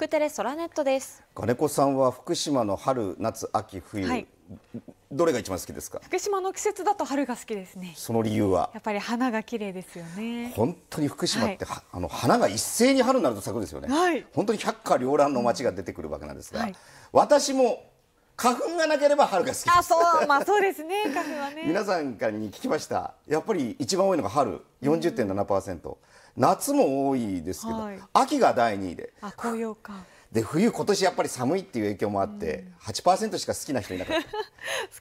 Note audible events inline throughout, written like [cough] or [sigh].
福テレソラネットです金子さんは福島の春夏秋冬、はい、どれが一番好きですか福島の季節だと春が好きですねその理由はやっぱり花が綺麗ですよね本当に福島って、はい、あの花が一斉に春になると咲くんですよね、はい、本当に百花繚乱の街が出てくるわけなんですが、私も花粉がなければ春が好きあ、そう、まあ、そうですね、花粉はね。[laughs] 皆さんからに聞きました。やっぱり一番多いのが春、四十点七パーセント。夏も多いですけど、はい、秋が第二位で。あ紅葉かで冬、今年やっぱり寒いっていう影響もあって、八パーセントしか好きな人いなかった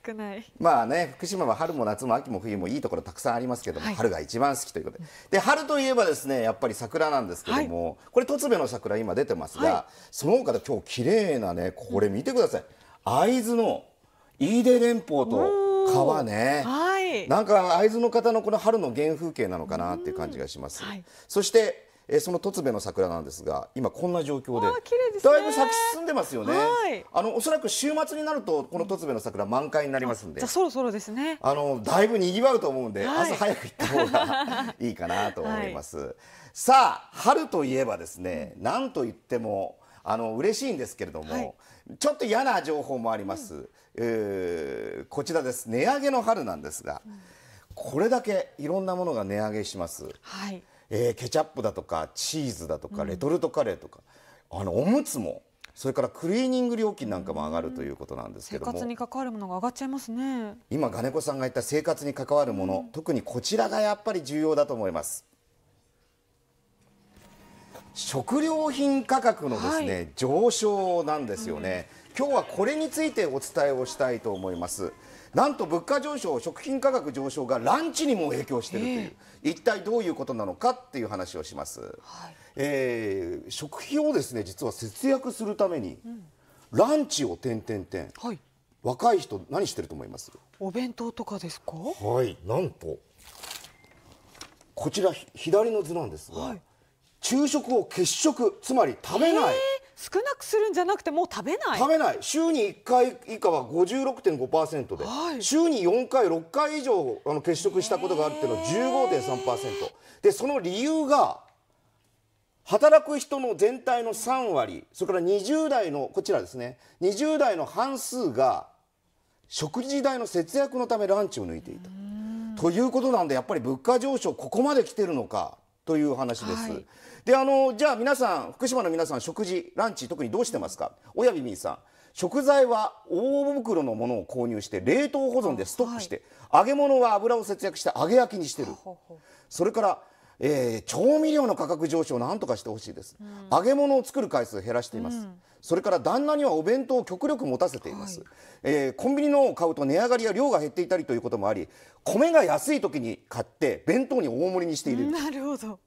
[laughs] 少ないまあね福島は春も夏も秋も冬もいいところたくさんありますけども、はい、春が一番好きということでで春といえばですねやっぱり桜なんですけども、はい、これ十部の桜今出てますが、はい、その他で今日綺麗なねこれ見てください、会津の飯豊連峰と川ね。はいなんか会津の方のこの春の原風景なのかなっていう感じがします、はい、そしてえそのと部の桜なんですが今こんな状況で、ね、だいぶ咲き進んでますよね、はい、あのおそらく週末になるとこのと部の桜満開になりますんでじゃそろそろですねあのだいぶ賑わうと思うんで、はい、朝早く行った方がいいかなと思います、[laughs] はい、さあ春といえばですね、なんといってもあの嬉しいんですけれども、はい、ちょっと嫌な情報もあります、うん、えー、こちらです値上げの春なんですが、うん、これだけいろんなものが値上げします、はい、えー、ケチャップだとかチーズだとかレトルトカレーとか、うん、あのおむつもそれからクリーニング料金なんかも上がるということなんですけども、生活に関わるものが上がっちゃいますね今金子さんが言った生活に関わるもの、特にこちらがやっぱり重要だと思います食料品価格のですね、はい、上昇なんですよね、うん、今日はこれについてお伝えをしたいと思いますなんと物価上昇食品価格上昇がランチにも影響しているという、えー、一体どういうことなのかっていう話をします、はい、えー、食費をですね実は節約するために、うん、ランチを点点点、はい、若い人何してると思いますお弁当とかですかはいなんとこちら左の図なんですが、はい昼食を欠食つまり食べない、少なくするんじゃなくてもう食べない食べない週に1回以下は56.5%で、はい、週に4回6回以上あの欠食したことがあるっていうのは15.3%でその理由が働く人の全体の3割それから20代のこちらですね20代の半数が食事代の節約のためランチを抜いていたということなんでやっぱり物価上昇ここまで来てるのかという話です。はい、であのじゃあ皆さん福島の皆さん食事ランチ特にどうしてますか親ビみンさん食材は大袋のものを購入して冷凍保存でストックして、はい、揚げ物は油を節約して揚げ焼きにしてるそれからえー、調味料の価格上昇を何とかしてほしいです、うん、揚げ物を作る回数を減らしています、うん、それから旦那にはお弁当を極力持たせています、はい、えー、コンビニのを買うと値上がりや量が減っていたりということもあり米が安い時に買って弁当に大盛りにしているなるほど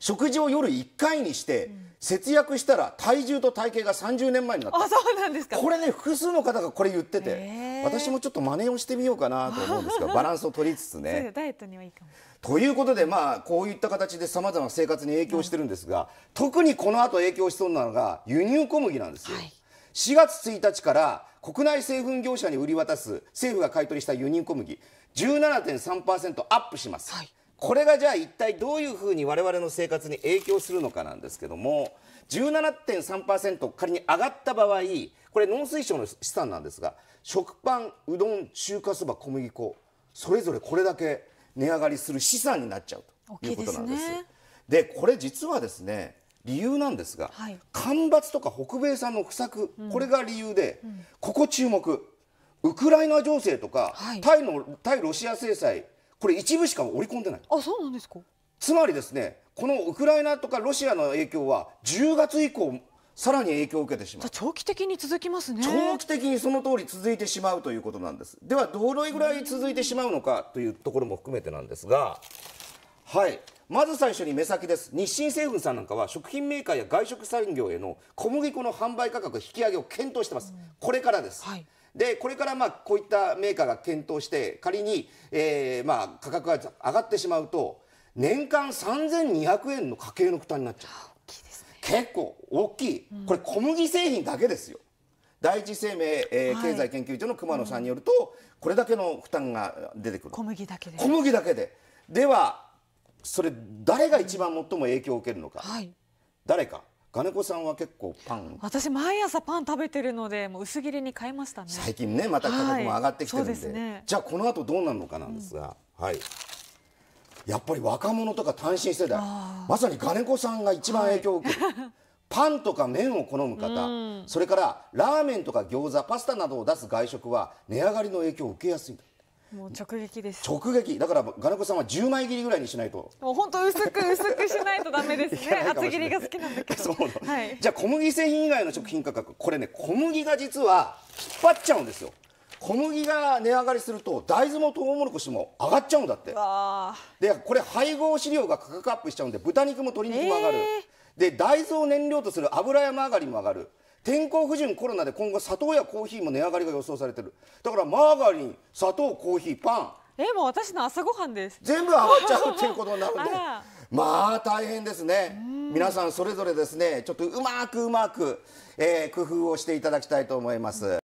食事を夜1回にして、節約したら体重と体型が30年前になったあそうなんですかこれね複数の方がこれ言ってて私もちょっと真似をしてみようかなと思うんですが [laughs] バランスを取りつつねダイエットにはいいかもということでまあこういった形でさまざまな生活に影響してるんですが、うん、特にこの後影響しそうなのが輸入小麦なんですよ、はい、4月1日から国内製粉業者に売り渡す政府が買い取りした輸入小麦17.3%アップします、はいこれがじゃあ一体どういうふうに我々の生活に影響するのかなんですけども17.3%仮に上がった場合これ農水省の資産なんですが食パンうどん中華そば小麦粉それぞれこれだけ値上がりする資産になっちゃうということなんです。で、ね、これ実はですね理由なんですが、はい、干ばつとか北米産の不作、これが理由で、うん、ここ注目ウクライナ情勢とか、はい、対の対ロシア制裁これ一部しか織り込んでないあそうなんですかつまりですねこのウクライナとかロシアの影響は10月以降さらに影響を受けてしまう長期的に続きますね長期的にその通り続いてしまうということなんですではどのぐらい続いてしまうのかというところも含めてなんですがはいまず最初に目先です日清製粉さんなんかは食品メーカーや外食産業への小麦粉の販売価格引き上げを検討してます、うん、これからです、はい、でこれからまあこういったメーカーが検討して仮に、えー、まあ価格が上がってしまうと年間3200円の家計の負担になっちゃう結構大きい、これ小麦製品だけですよ、うん第一生命、えー、経済研究所の熊野さんによると、うん、これだけの負担が出てくる小麦だけで小麦だけでではそれ誰が一番最も影響を受けるのか、はい、誰か金子さんは結構パン私毎朝パン食べてるのでもう薄切りに変えましたね最近ねまた価格も上がってきてるんではいでね、じゃあこの後どうなるのかなんですが、うん、はいやっぱり若者とか単身世代まさに金子さんが一番影響を受ける、はい、[laughs] パンとか麺を好む方、うん、それからラーメンとか餃子パスタなどを出す外食は値上がりの影響を受けやすいもう直撃です直撃だから金子さんは10枚切りぐらいにしないともう本当薄く薄くしないとダメですね [laughs] 厚切りが好きなんだけど [laughs] はい、じゃあ小麦製品以外の食品価格これね小麦が実は引っ張っちゃうんですよ小麦が値上がりすると大豆もトウモロコシも上がっちゃうんだってでこれ配合飼料が価格アップしちゃうんで豚肉も鶏肉も上がる、えー、で大豆を燃料とする油山上がりも上がる天候不順コロナで今後砂糖やコーヒーも値上がりが予想されてるだからマーガリン砂糖コーヒーパンえもう私の朝ごはんです全部上がっちゃうっていうことになるんでまあ大変ですね皆さんそれぞれですねちょっとうまくうまく、えー、工夫をしていただきたいと思います。